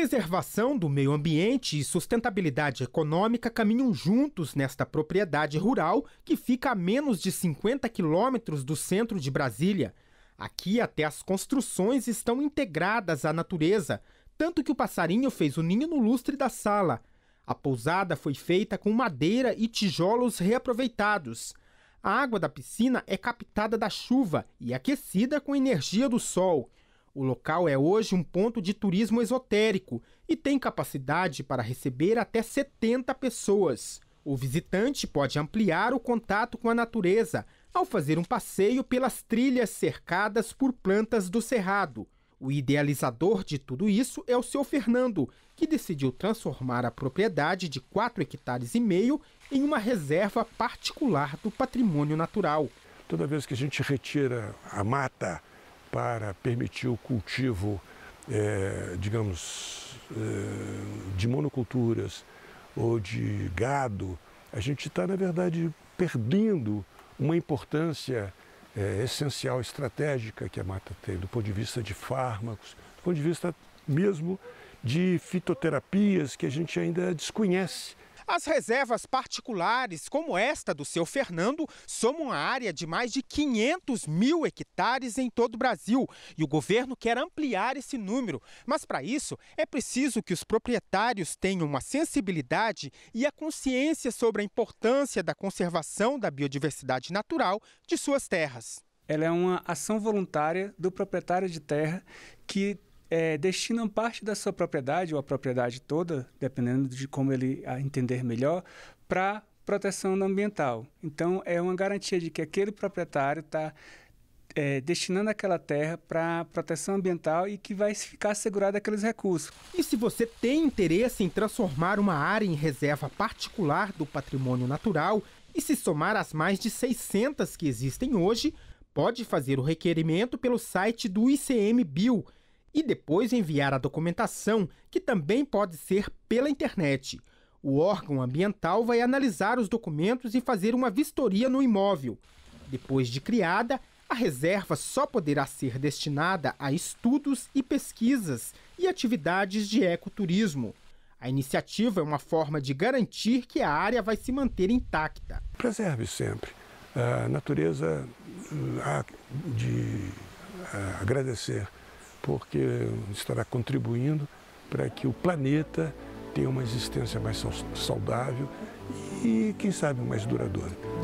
Preservação do meio ambiente e sustentabilidade econômica caminham juntos nesta propriedade rural que fica a menos de 50 quilômetros do centro de Brasília. Aqui, até as construções estão integradas à natureza, tanto que o passarinho fez o ninho no lustre da sala. A pousada foi feita com madeira e tijolos reaproveitados. A água da piscina é captada da chuva e aquecida com energia do sol. O local é hoje um ponto de turismo esotérico e tem capacidade para receber até 70 pessoas. O visitante pode ampliar o contato com a natureza ao fazer um passeio pelas trilhas cercadas por plantas do cerrado. O idealizador de tudo isso é o seu Fernando, que decidiu transformar a propriedade de 4 hectares e meio em uma reserva particular do patrimônio natural. Toda vez que a gente retira a mata para permitir o cultivo, é, digamos, é, de monoculturas ou de gado, a gente está, na verdade, perdendo uma importância é, essencial, estratégica que a mata tem, do ponto de vista de fármacos, do ponto de vista mesmo de fitoterapias que a gente ainda desconhece. As reservas particulares, como esta do seu Fernando, somam uma área de mais de 500 mil hectares em todo o Brasil e o governo quer ampliar esse número. Mas para isso é preciso que os proprietários tenham uma sensibilidade e a consciência sobre a importância da conservação da biodiversidade natural de suas terras. Ela é uma ação voluntária do proprietário de terra que é, destinam parte da sua propriedade, ou a propriedade toda, dependendo de como ele a entender melhor, para proteção ambiental. Então, é uma garantia de que aquele proprietário está é, destinando aquela terra para proteção ambiental e que vai ficar assegurado aqueles recursos. E se você tem interesse em transformar uma área em reserva particular do patrimônio natural e se somar às mais de 600 que existem hoje, pode fazer o requerimento pelo site do ICMBio e depois enviar a documentação, que também pode ser pela internet. O órgão ambiental vai analisar os documentos e fazer uma vistoria no imóvel. Depois de criada, a reserva só poderá ser destinada a estudos e pesquisas e atividades de ecoturismo. A iniciativa é uma forma de garantir que a área vai se manter intacta. Preserve sempre. A natureza há de eh, agradecer porque estará contribuindo para que o planeta tenha uma existência mais saudável e, quem sabe, mais duradoura.